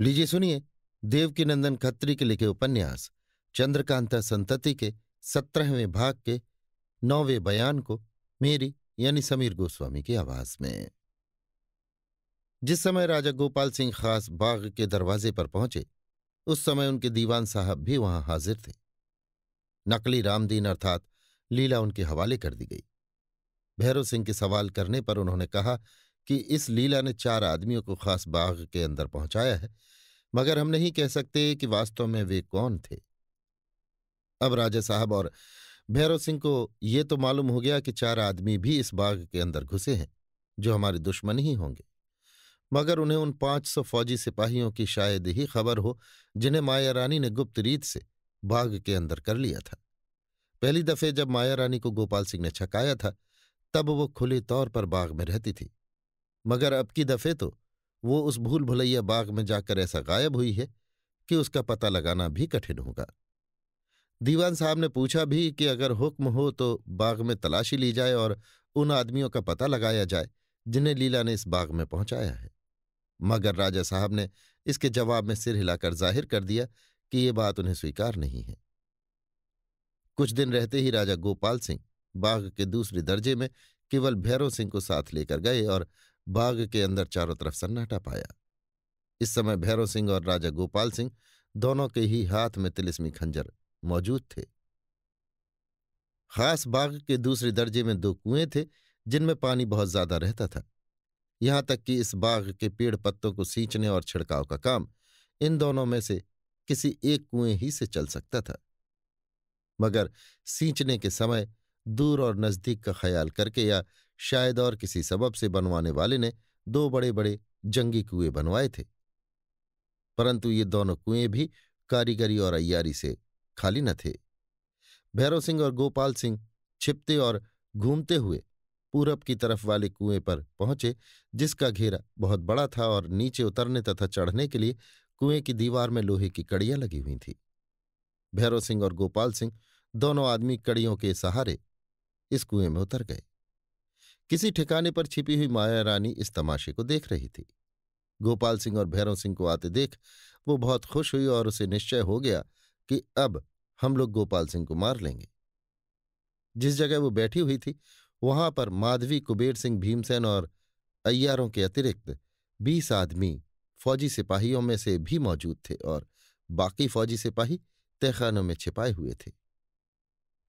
लीजिए सुनिए देवकी नंदन खत्री के लिखे उपन्यास चंद्रकांता संतति के सत्रहवें भाग के नौवे बयान को मेरी यानी समीर गोस्वामी की आवाज में जिस समय राजा गोपाल सिंह खास बाग के दरवाजे पर पहुंचे उस समय उनके दीवान साहब भी वहां हाजिर थे नकली रामदीन अर्थात लीला उनके हवाले कर दी गई भैरव सिंह के सवाल करने पर उन्होंने कहा कि इस लीला ने चार आदमियों को खास बाग के अंदर पहुंचाया है मगर हम नहीं कह सकते कि वास्तव में वे कौन थे अब राजा साहब और भैरव सिंह को ये तो मालूम हो गया कि चार आदमी भी इस बाग के अंदर घुसे हैं जो हमारे दुश्मन ही होंगे मगर उन्हें उन पांच सौ फौजी सिपाहियों की शायद ही खबर हो जिन्हें माया रानी ने गुप्त रीत से बाग के अंदर कर लिया था पहली दफे जब माया रानी को गोपाल सिंह ने छकाया था तब वो खुले तौर पर बाग में रहती थी मगर अब की दफ़े तो वो उस भूल भुलैया बाग में जाकर ऐसा गायब हुई है कि उसका पता लगाना भी कठिन होगा दीवान साहब ने पूछा भी कि अगर हुक्म हो तो बाग में तलाशी ली जाए और उन आदमियों का पता लगाया जाए जिन्हें लीला ने इस बाग में पहुंचाया है मगर राजा साहब ने इसके जवाब में सिर हिलाकर जाहिर कर दिया कि ये बात उन्हें स्वीकार नहीं है कुछ दिन रहते ही राजा गोपाल सिंह बाघ के दूसरे दर्जे में केवल भैरव सिंह को साथ लेकर गए और बाग के अंदर चारों तरफ सन्नाटा पाया इस समय भैरव सिंह और राजा गोपाल सिंह दोनों के ही हाथ में तिलिस्मी खंजर मौजूद थे खास बाग के दूसरे दर्जे में दो कुएं थे जिनमें पानी बहुत ज्यादा रहता था यहां तक कि इस बाग के पेड़ पत्तों को सींचने और छिड़काव का काम इन दोनों में से किसी एक कुएं ही से चल सकता था मगर सींचने के समय दूर और नजदीक का ख्याल करके या शायद और किसी सबब से बनवाने वाले ने दो बड़े बड़े जंगी कुएं बनवाए थे परंतु ये दोनों कुएं भी कारीगरी और अय्यारी से खाली न थे भैरव सिंह और गोपाल सिंह छिपते और घूमते हुए पूरब की तरफ वाले कुएं पर पहुंचे जिसका घेरा बहुत बड़ा था और नीचे उतरने तथा चढ़ने के लिए कुएं की दीवार में लोहे की कड़ियां लगी हुई थी भैरव सिंह और गोपाल सिंह दोनों आदमी कड़ियों के सहारे इस कुएं में उतर गए किसी ठिकाने पर छिपी हुई माया रानी इस तमाशे को देख रही थी गोपाल सिंह और भैरव सिंह को आते देख वो बहुत खुश हुई और उसे निश्चय हो गया कि अब हम लोग गोपाल सिंह को मार लेंगे जिस जगह वो बैठी हुई थी वहां पर माधवी कुबेर सिंह भीमसेन और अय्यारों के अतिरिक्त बीस आदमी फौजी सिपाहियों में से भी मौजूद थे और बाकी फौजी सिपाही तहखानों में छिपाए हुए थे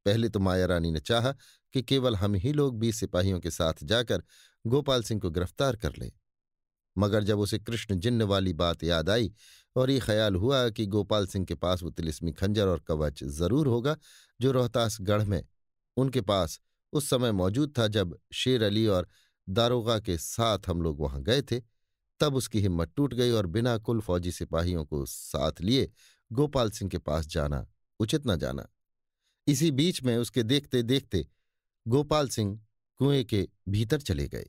पहले तो माया रानी ने चाहा कि केवल हम ही लोग बीस सिपाहियों के साथ जाकर गोपाल सिंह को गिरफ्तार कर लें मगर जब उसे कृष्ण जिन्न वाली बात याद आई और ये ख्याल हुआ कि गोपाल सिंह के पास वो तिलिस्मी खंजर और कवच जरूर होगा जो रोहतासगढ़ में उनके पास उस समय मौजूद था जब शेर अली और दारोगा के साथ हम लोग वहां गए थे तब उसकी हिम्मत टूट गई और बिना कुल फौजी सिपाहियों को साथ लिए गोपाल सिंह के पास जाना उचित न जाना इसी बीच में उसके देखते देखते गोपाल सिंह कुएं के भीतर चले गए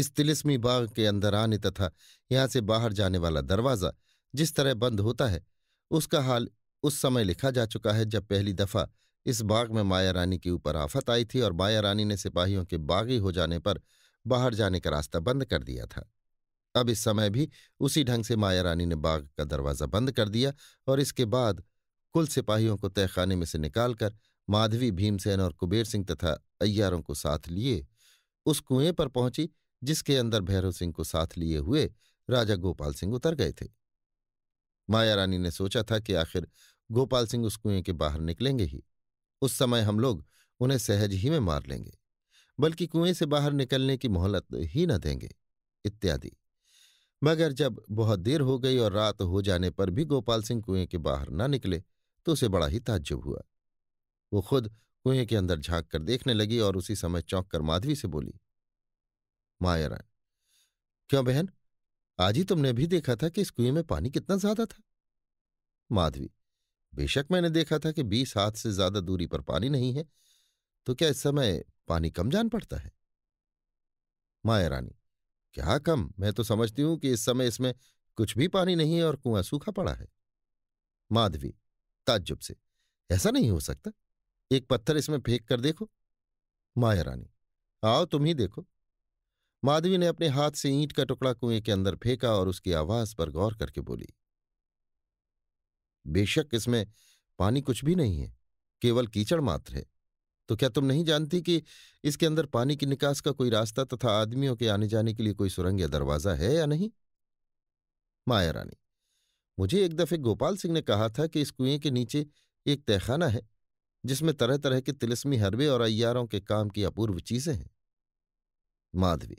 इस तिलिस्मी बाग के अंदर आने तथा यहां से बाहर जाने वाला दरवाजा जिस तरह बंद होता है उसका हाल उस समय लिखा जा चुका है जब पहली दफा इस बाग में माया रानी के ऊपर आफत आई थी और माया रानी ने सिपाहियों के बागी हो जाने पर बाहर जाने का रास्ता बंद कर दिया था अब इस समय भी उसी ढंग से माया रानी ने बाग का दरवाजा बंद कर दिया और इसके बाद कुल सिपाहियों को तहखाने में से निकालकर माधवी भीमसेन और कुबेर सिंह तथा अय्यारों को साथ लिए उस कुएं पर पहुंची जिसके अंदर भैरव सिंह को साथ लिए हुए राजा गोपाल सिंह उतर गए थे माया रानी ने सोचा था कि आखिर गोपाल सिंह उस कुएं के बाहर निकलेंगे ही उस समय हम लोग उन्हें सहज ही में मार लेंगे बल्कि कुएं से बाहर निकलने की मोहलत ही न देंगे इत्यादि मगर जब बहुत देर हो गई और रात हो जाने पर भी गोपाल सिंह कुएं के बाहर न निकले तो उसे बड़ा ही ताज्जुब हुआ वो खुद कुएं के अंदर झांक कर देखने लगी और उसी समय चौंक कर माधवी से बोली मायारान क्यों बहन आज ही तुमने भी देखा था कि इस कुएं में पानी कितना ज्यादा था माधवी बेशक मैंने देखा था कि बीस हाथ से ज्यादा दूरी पर पानी नहीं है तो क्या इस समय पानी कम जान पड़ता है माया रानी क्या कम मैं तो समझती हूं कि इस समय इसमें कुछ भी पानी नहीं है और कुआं सूखा पड़ा है माधवी ताज्जुब से ऐसा नहीं हो सकता एक पत्थर इसमें फेंक कर देखो माया रानी आओ तुम ही देखो माधवी ने अपने हाथ से ईंट का टुकड़ा कुएं के अंदर फेंका और उसकी आवाज पर गौर करके बोली बेशक इसमें पानी कुछ भी नहीं है केवल कीचड़ मात्र है तो क्या तुम नहीं जानती कि इसके अंदर पानी की निकास का कोई रास्ता तथा आदमियों के आने जाने के लिए कोई सुरंग या दरवाजा है या नहीं माया रानी मुझे एक दफे गोपाल सिंह ने कहा था कि इस कुएं के नीचे एक तहखाना है जिसमें तरह तरह के तिलस्मी हरबे और अयारों के काम की अपूर्व चीजें हैं माधवी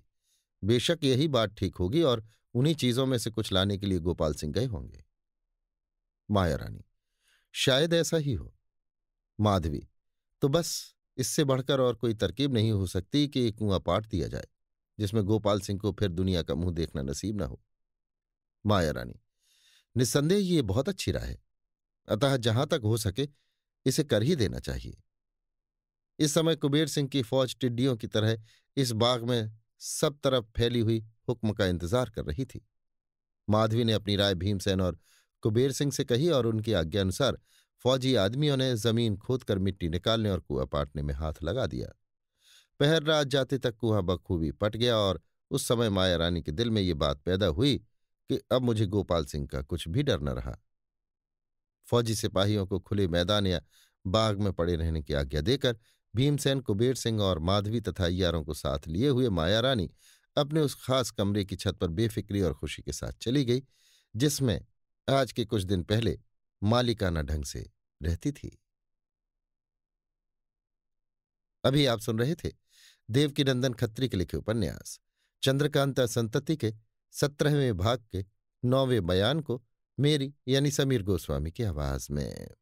बेशक यही बात ठीक होगी और उन्हीं चीजों में से कुछ लाने के लिए गोपाल सिंह गए होंगे माया रानी शायद ऐसा ही हो माधवी तो बस इससे बढ़कर और कोई तरकीब नहीं हो सकती कि एक कुआं पाट दिया जाए जिसमें गोपाल सिंह को फिर दुनिया का मुंह देखना नसीब ना हो माया रानी निस्संदेह ये बहुत अच्छी राय है अतः जहां तक हो सके इसे कर ही देना चाहिए इस समय कुबेर सिंह की फौज टिड्डियों की तरह इस बाग में सब तरफ फैली हुई हुक्म का इंतजार कर रही थी माधवी ने अपनी राय भीमसेन और कुबेर सिंह से कही और उनकी आज्ञा अनुसार फौजी आदमियों ने जमीन खोदकर मिट्टी निकालने और कुआ पाटने में हाथ लगा दिया पहर रात जाते तक कुआं बखूबी पट गया और उस समय माया रानी के दिल में ये बात पैदा हुई कि अब मुझे गोपाल सिंह का कुछ भी डर न रहा फौजी सिपाहियों को खुले मैदान या बाग में पड़े रहने की आज्ञा देकर भीमसेन कुबेर सिंह और माधवी तथा अयारों को साथ लिए हुए माया रानी अपने उस खास कमरे की छत पर बेफिक्री और खुशी के साथ चली गई जिसमें आज के कुछ दिन पहले मालिकाना ढंग से रहती थी अभी आप सुन रहे थे देवकीनंदन खत्री के लिखे उपन्यास चंद्रकांता संतति के सत्रहवें भाग के नौवें बयान को मेरी यानी समीर गोस्वामी की आवाज में